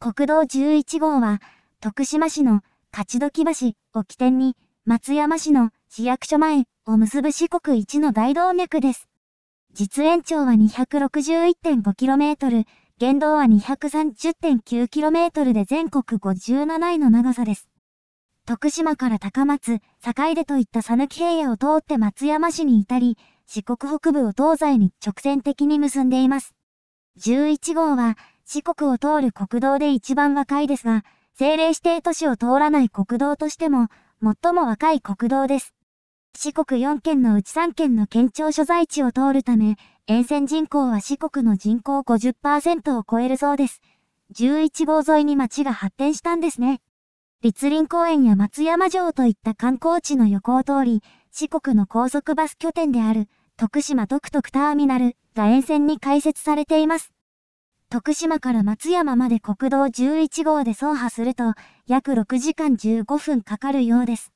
国道11号は、徳島市の勝ど橋を起点に、松山市の市役所前を結ぶ四国一の大動脈です。実延長は 261.5km、原道は 230.9km で全国57位の長さです。徳島から高松、坂出といった讃岐平野を通って松山市に至り、四国北部を東西に直線的に結んでいます。11号は、四国を通る国道で一番若いですが、政令指定都市を通らない国道としても、最も若い国道です。四国4県のうち3県の県庁所在地を通るため、沿線人口は四国の人口50%を超えるそうです。11号沿いに町が発展したんですね。立林公園や松山城といった観光地の横を通り、四国の高速バス拠点である、徳島独特ターミナルが沿線に開設されています。徳島から松山まで国道11号で走破すると約6時間15分かかるようです。